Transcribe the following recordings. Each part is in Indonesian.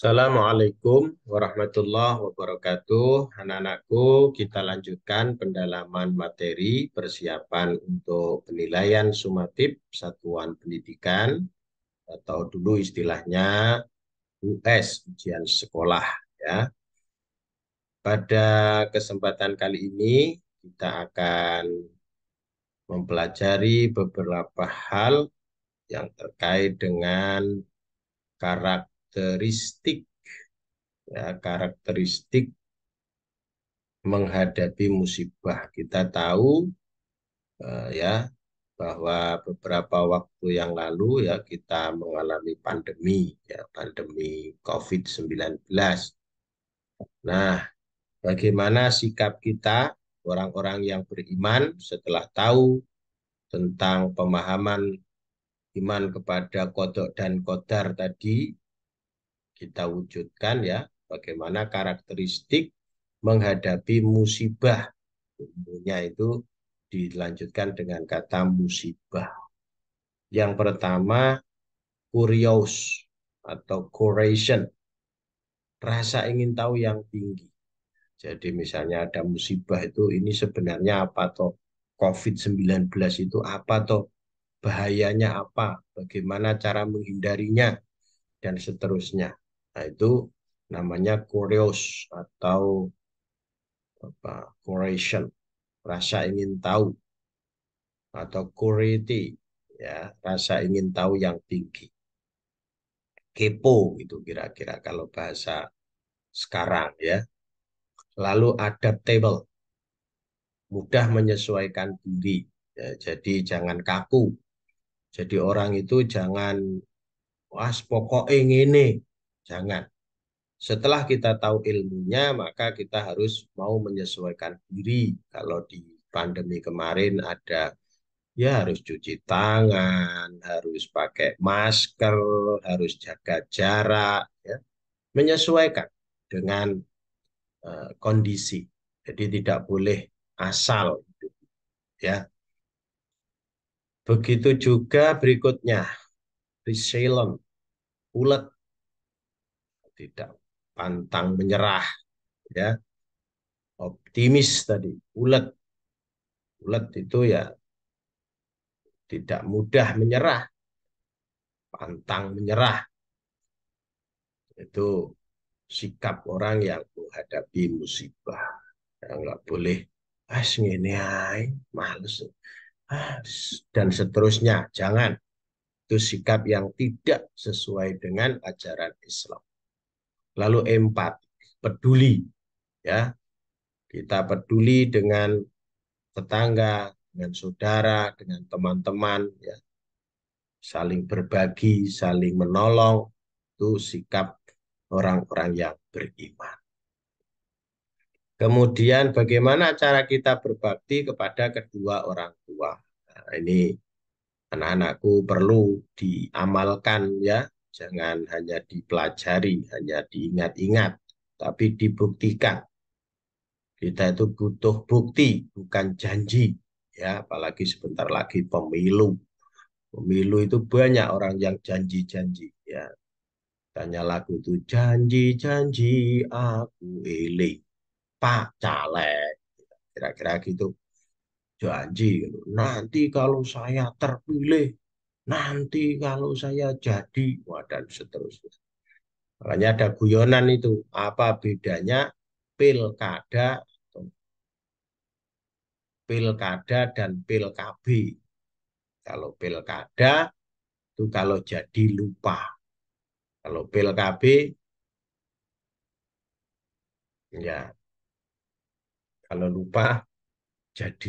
Assalamualaikum warahmatullahi wabarakatuh. Anak-anakku, kita lanjutkan pendalaman materi persiapan untuk penilaian sumatif satuan pendidikan atau dulu istilahnya US ujian sekolah ya. Pada kesempatan kali ini kita akan mempelajari beberapa hal yang terkait dengan karakter karakteristik ya, karakteristik menghadapi musibah. Kita tahu uh, ya bahwa beberapa waktu yang lalu ya kita mengalami pandemi ya pandemi Covid-19. Nah, bagaimana sikap kita orang-orang yang beriman setelah tahu tentang pemahaman iman kepada kodok dan kodar tadi kita wujudkan ya bagaimana karakteristik menghadapi musibah umumnya itu dilanjutkan dengan kata musibah yang pertama curious atau curation rasa ingin tahu yang tinggi jadi misalnya ada musibah itu ini sebenarnya apa atau COVID-19 itu apa toh bahayanya apa, bagaimana cara menghindarinya dan seterusnya. Nah, itu namanya curious atau apa, curation, rasa ingin tahu atau curiosity, ya, rasa ingin tahu yang tinggi. Kepo gitu kira-kira kalau bahasa sekarang ya. Lalu adaptable, mudah menyesuaikan diri. Ya, jadi jangan kaku. Jadi orang itu jangan was ingin ini Jangan. Setelah kita tahu ilmunya, maka kita harus mau menyesuaikan diri. Kalau di pandemi kemarin ada ya harus cuci tangan, harus pakai masker, harus jaga jarak, ya. menyesuaikan dengan uh, kondisi. Jadi tidak boleh asal, ya. Begitu juga berikutnya, resilient, ulet tidak pantang menyerah, ya optimis tadi, ulet. Ulet itu ya tidak mudah menyerah, pantang menyerah. Itu sikap orang yang menghadapi musibah. Yang nggak boleh, as ini males. as ah, dan seterusnya, jangan. Itu sikap yang tidak sesuai dengan ajaran Islam. Lalu empat, peduli. Ya, kita peduli dengan tetangga, dengan saudara, dengan teman-teman, ya. saling berbagi, saling menolong, itu sikap orang-orang yang beriman. Kemudian bagaimana cara kita berbakti kepada kedua orang tua? Nah, ini anak-anakku perlu diamalkan ya Jangan hanya dipelajari, hanya diingat-ingat, tapi dibuktikan. Kita itu butuh bukti, bukan janji. Ya, apalagi sebentar lagi pemilu. Pemilu itu banyak orang yang janji-janji. Ya, tanya lagu itu janji-janji aku eling Pak Caleg. Kira-kira gitu janji gitu. nanti kalau saya terpilih nanti kalau saya jadi, wah, dan seterusnya. Makanya ada guyonan itu, apa bedanya pilkada pilkada dan pilkab. Kalau pilkada itu kalau jadi lupa. Kalau pilkab ya kalau lupa jadi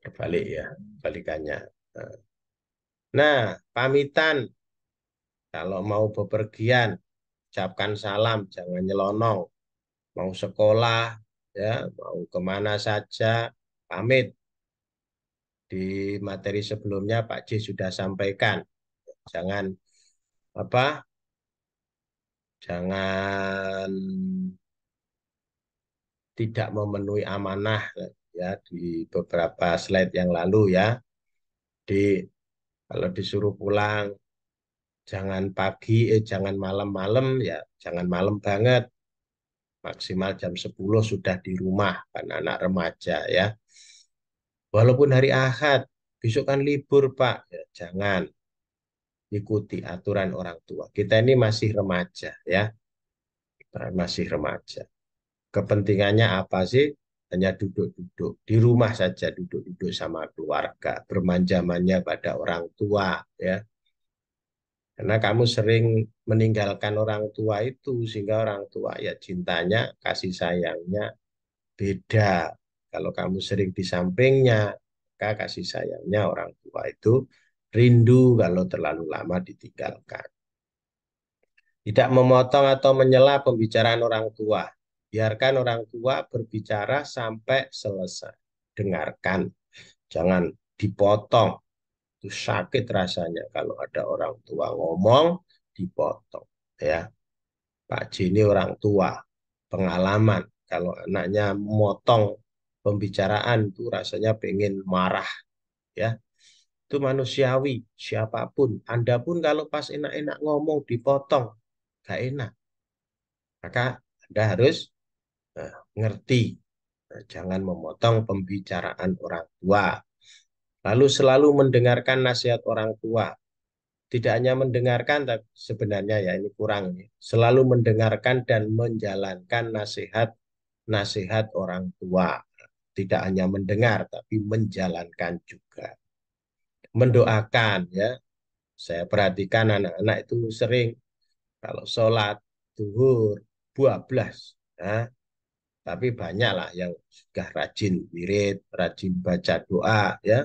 terbalik ya balikannya. Eh, Nah, pamitan. Kalau mau bepergian, ucapkan salam, jangan nyelonong. Mau sekolah, ya, mau kemana saja, pamit. Di materi sebelumnya Pak J sudah sampaikan. Jangan apa? Jangan tidak memenuhi amanah ya di beberapa slide yang lalu ya. Di kalau disuruh pulang, jangan pagi, eh jangan malam-malam, ya jangan malam banget. Maksimal jam 10 sudah di rumah, kan anak remaja ya. Walaupun hari Ahad, besok kan libur Pak, ya jangan ikuti aturan orang tua. Kita ini masih remaja ya, masih remaja. Kepentingannya apa sih? hanya duduk-duduk di rumah saja duduk-duduk sama keluarga bermanjamannya pada orang tua ya karena kamu sering meninggalkan orang tua itu sehingga orang tua ya cintanya kasih sayangnya beda kalau kamu sering di sampingnya maka kasih sayangnya orang tua itu rindu kalau terlalu lama ditinggalkan tidak memotong atau menyela pembicaraan orang tua biarkan orang tua berbicara sampai selesai. Dengarkan, jangan dipotong. Itu sakit rasanya kalau ada orang tua ngomong dipotong. Ya, Pak J ini orang tua, pengalaman. Kalau anaknya motong pembicaraan itu rasanya pengen marah. Ya, itu manusiawi siapapun. Anda pun kalau pas enak-enak ngomong dipotong, gak enak. Maka Anda harus Nah, ngerti. Nah, jangan memotong pembicaraan orang tua. Lalu selalu mendengarkan nasihat orang tua. Tidak hanya mendengarkan, tapi sebenarnya ya ini kurang. Ya. Selalu mendengarkan dan menjalankan nasihat-nasihat orang tua. Tidak hanya mendengar, tapi menjalankan juga. Mendoakan ya. Saya perhatikan anak-anak itu sering kalau sholat, duhur, 12. Nah, tapi banyaklah yang sudah rajin wirid, rajin baca doa ya.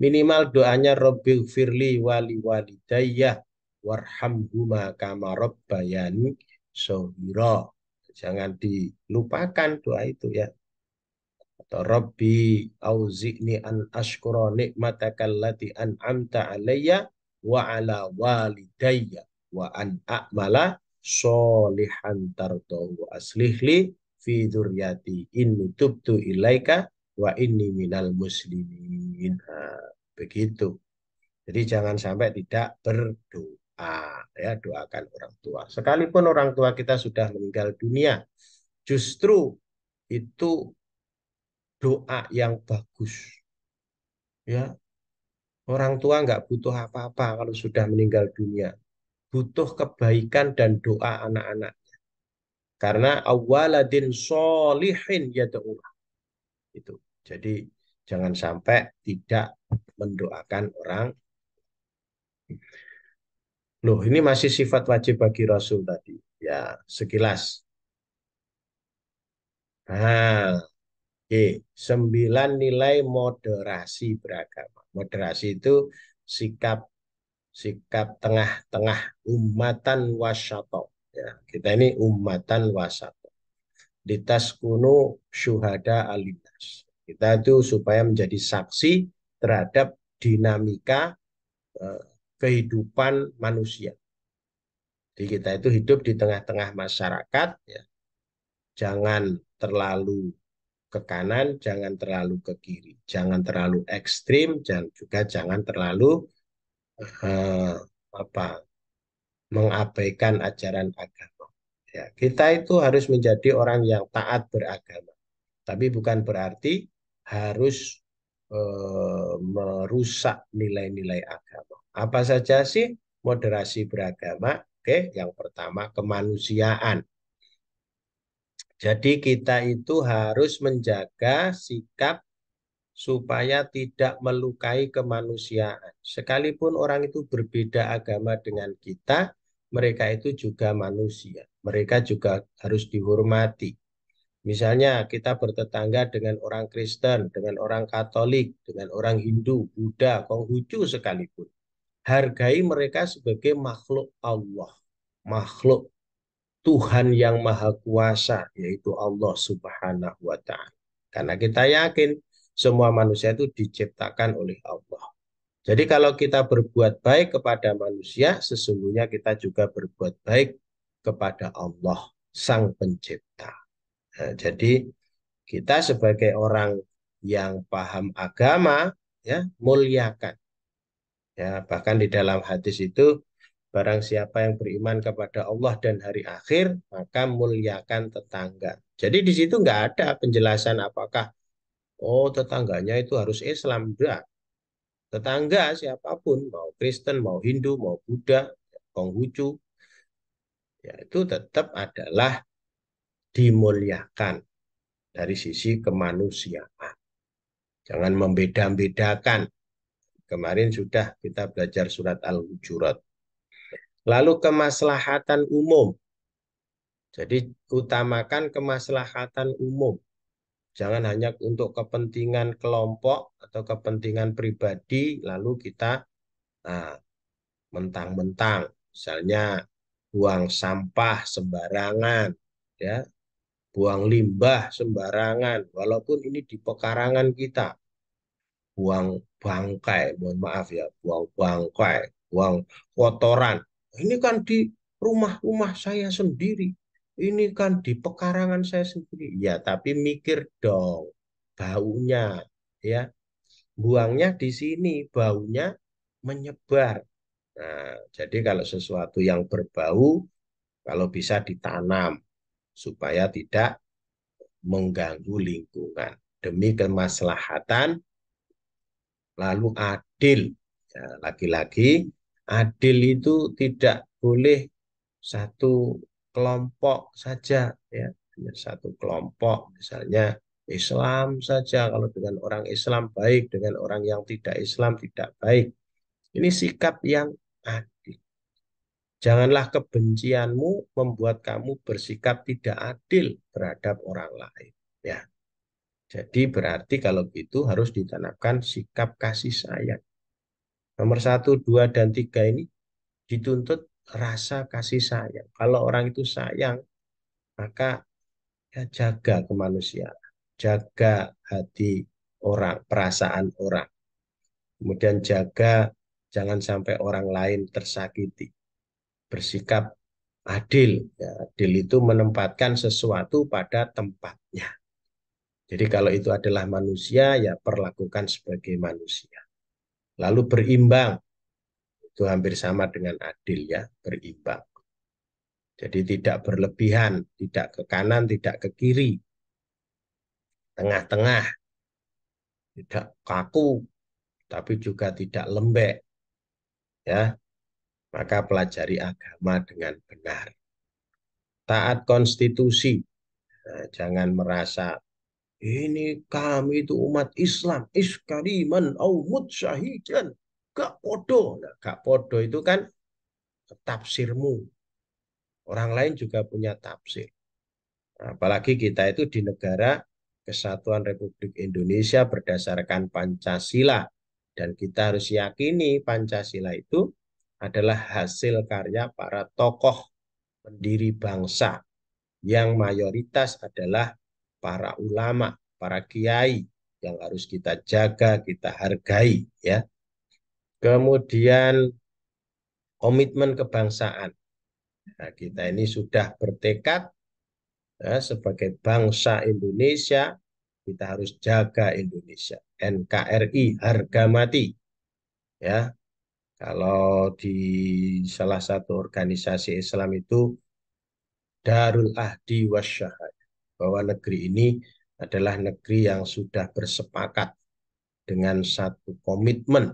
Minimal doanya Rabbil Firli wali walidayah warhamhuma kama rabbayani sohiro. Jangan dilupakan doa itu ya. Atau Rabbi auzi'ni an ashkura nikmataka allati an'amta alayya wa ala walidayya wa an a'mala solihan tardahu aslihli fi dzurriyyati ini tubtu ilaika wa inni minal muslimin. begitu. Jadi jangan sampai tidak berdoa ya, doakan orang tua. Sekalipun orang tua kita sudah meninggal dunia, justru itu doa yang bagus. Ya. Orang tua nggak butuh apa-apa kalau sudah meninggal dunia. Butuh kebaikan dan doa anak-anak karena awaladin solihin yada'ulah. Itu. Jadi jangan sampai tidak mendoakan orang. Loh, ini masih sifat wajib bagi Rasul tadi. Ya, sekilas. Nah, Oke, sembilan nilai moderasi beragama. Moderasi itu sikap sikap tengah-tengah umatan wasyatok ya, kita ini ummatan wasat kuno syuhada alinas kita itu supaya menjadi saksi terhadap dinamika e, kehidupan manusia jadi kita itu hidup di tengah-tengah masyarakat ya jangan terlalu ke kanan, jangan terlalu ke kiri, jangan terlalu ekstrim, dan juga jangan terlalu eh, apa mengabaikan ajaran agama. Ya, kita itu harus menjadi orang yang taat beragama, tapi bukan berarti harus eh, merusak nilai-nilai agama. Apa saja sih moderasi beragama? Oke, yang pertama kemanusiaan. Jadi kita itu harus menjaga sikap supaya tidak melukai kemanusiaan. Sekalipun orang itu berbeda agama dengan kita, mereka itu juga manusia. Mereka juga harus dihormati. Misalnya kita bertetangga dengan orang Kristen, dengan orang Katolik, dengan orang Hindu, Buddha, Konghucu sekalipun. Hargai mereka sebagai makhluk Allah, makhluk Tuhan yang Maha Kuasa, yaitu Allah Subhanahu wa Ta'ala. Karena kita yakin semua manusia itu diciptakan oleh Allah. Jadi kalau kita berbuat baik kepada manusia, sesungguhnya kita juga berbuat baik kepada Allah, Sang Pencipta. Nah, jadi kita sebagai orang yang paham agama, ya muliakan. Ya, bahkan di dalam hadis itu barang siapa yang beriman kepada Allah dan hari akhir, maka muliakan tetangga. Jadi di situ nggak ada penjelasan apakah oh tetangganya itu harus Islam, enggak tetangga siapapun mau Kristen mau Hindu mau Buddha Konghucu ya itu tetap adalah dimuliakan dari sisi kemanusiaan jangan membeda-bedakan kemarin sudah kita belajar surat Al-Hujurat lalu kemaslahatan umum jadi utamakan kemaslahatan umum Jangan hanya untuk kepentingan kelompok atau kepentingan pribadi, lalu kita nah, mentang-mentang, nah, misalnya buang sampah sembarangan, ya, buang limbah sembarangan, walaupun ini di pekarangan kita, buang bangkai, mohon maaf ya, buang bangkai, buang kotoran. Ini kan di rumah-rumah saya sendiri ini kan di pekarangan saya sendiri. Ya, tapi mikir dong baunya ya. Buangnya di sini, baunya menyebar. Nah, jadi kalau sesuatu yang berbau kalau bisa ditanam supaya tidak mengganggu lingkungan demi kemaslahatan lalu adil ya, lagi-lagi ya, adil itu tidak boleh satu kelompok saja ya hanya satu kelompok misalnya Islam saja kalau dengan orang Islam baik dengan orang yang tidak Islam tidak baik ini sikap yang adil janganlah kebencianmu membuat kamu bersikap tidak adil terhadap orang lain ya jadi berarti kalau gitu harus ditanamkan sikap kasih sayang nomor satu dua dan tiga ini dituntut rasa kasih sayang. Kalau orang itu sayang, maka ya jaga kemanusiaan, jaga hati orang, perasaan orang. Kemudian jaga jangan sampai orang lain tersakiti. Bersikap adil. Ya, adil itu menempatkan sesuatu pada tempatnya. Jadi kalau itu adalah manusia, ya perlakukan sebagai manusia. Lalu berimbang, itu hampir sama dengan adil ya, berimbang. Jadi tidak berlebihan, tidak ke kanan, tidak ke kiri. Tengah-tengah. Tidak kaku, tapi juga tidak lembek. Ya. Maka pelajari agama dengan benar. Taat konstitusi. Nah, jangan merasa ini kami itu umat Islam, iskariman au syahidan gak podo gak podo itu kan tafsirmu orang lain juga punya tafsir nah, apalagi kita itu di negara kesatuan Republik Indonesia berdasarkan Pancasila dan kita harus yakini Pancasila itu adalah hasil karya para tokoh pendiri bangsa yang mayoritas adalah para ulama, para kiai yang harus kita jaga, kita hargai ya. Kemudian komitmen kebangsaan. Nah, kita ini sudah bertekad ya, sebagai bangsa Indonesia, kita harus jaga Indonesia. NKRI harga mati. Ya, kalau di salah satu organisasi Islam itu Darul Ahdi Wasyahad bahwa negeri ini adalah negeri yang sudah bersepakat dengan satu komitmen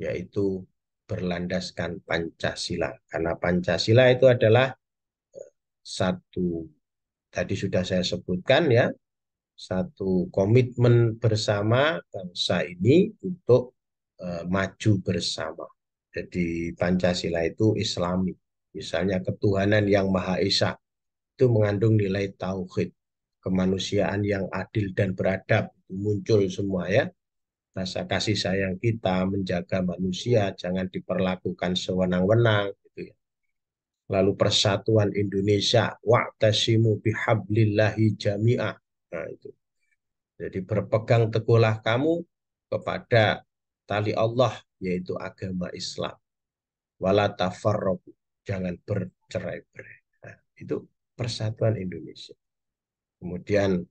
yaitu berlandaskan Pancasila. Karena Pancasila itu adalah eh, satu tadi sudah saya sebutkan ya, satu komitmen bersama bangsa ini untuk uh, maju bersama. Jadi Pancasila itu Islami. Misalnya ketuhanan yang Maha Esa itu mengandung nilai tauhid, kemanusiaan yang adil dan beradab muncul semua ya rasa kasih sayang kita menjaga manusia jangan diperlakukan sewenang-wenang gitu ya. Lalu persatuan Indonesia waqtasimu bihablillahi jami'ah. Nah itu. Jadi berpegang teguhlah kamu kepada tali Allah yaitu agama Islam. Wala tafarraqu. Jangan bercerai-berai. Nah, itu persatuan Indonesia. Kemudian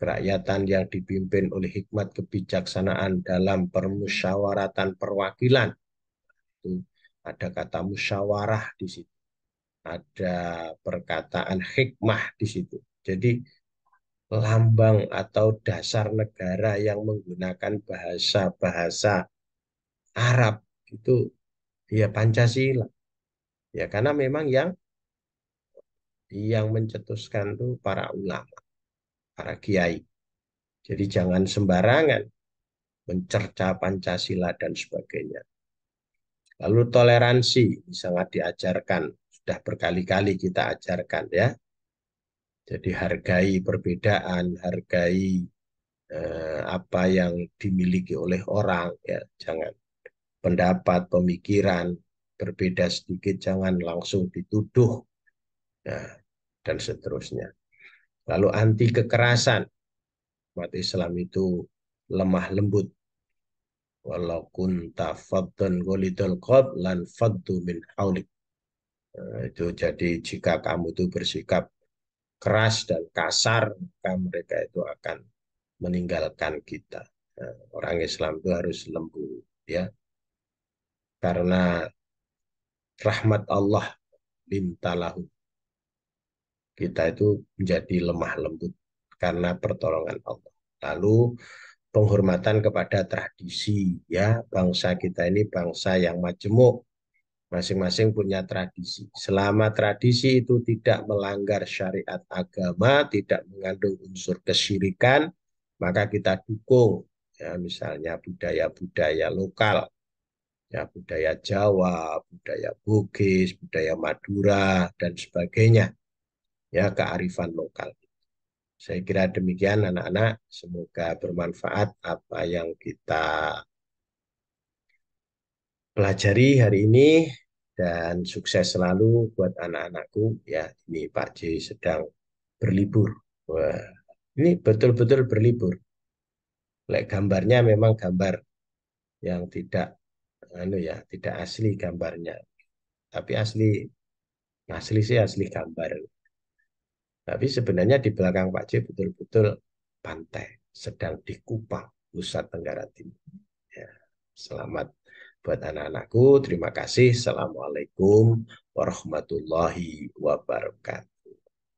kerakyatan yang dipimpin oleh hikmat kebijaksanaan dalam permusyawaratan perwakilan. Itu ada kata musyawarah di situ. Ada perkataan hikmah di situ. Jadi lambang atau dasar negara yang menggunakan bahasa-bahasa Arab itu ya Pancasila. Ya karena memang yang yang mencetuskan tuh para ulama para kiai. Jadi jangan sembarangan mencerca Pancasila dan sebagainya. Lalu toleransi sangat diajarkan, sudah berkali-kali kita ajarkan ya. Jadi hargai perbedaan, hargai eh, apa yang dimiliki oleh orang ya, jangan pendapat, pemikiran berbeda sedikit jangan langsung dituduh. Nah, dan seterusnya. Lalu anti kekerasan. Umat Islam itu lemah lembut. Walau kunta faddan qab lan faddu min haulik. Eh, itu jadi jika kamu itu bersikap keras dan kasar, maka mereka itu akan meninggalkan kita. Eh, orang Islam itu harus lembut, ya. Karena rahmat Allah lintalahu kita itu menjadi lemah lembut karena pertolongan Allah. Lalu penghormatan kepada tradisi ya bangsa kita ini bangsa yang majemuk masing-masing punya tradisi. Selama tradisi itu tidak melanggar syariat agama, tidak mengandung unsur kesyirikan, maka kita dukung ya misalnya budaya-budaya lokal ya budaya Jawa, budaya Bugis, budaya Madura dan sebagainya ya kearifan lokal. Saya kira demikian anak-anak, semoga bermanfaat apa yang kita pelajari hari ini dan sukses selalu buat anak-anakku ya. Ini Pak J sedang berlibur. Wah, ini betul-betul berlibur. Lek gambarnya memang gambar yang tidak anu ya, tidak asli gambarnya. Tapi asli asli sih asli gambar. Tapi sebenarnya di belakang Pak J betul-betul pantai sedang dikupang Nusa Tenggara Timur. Ya, selamat buat anak-anakku. Terima kasih. Assalamualaikum warahmatullahi wabarakatuh.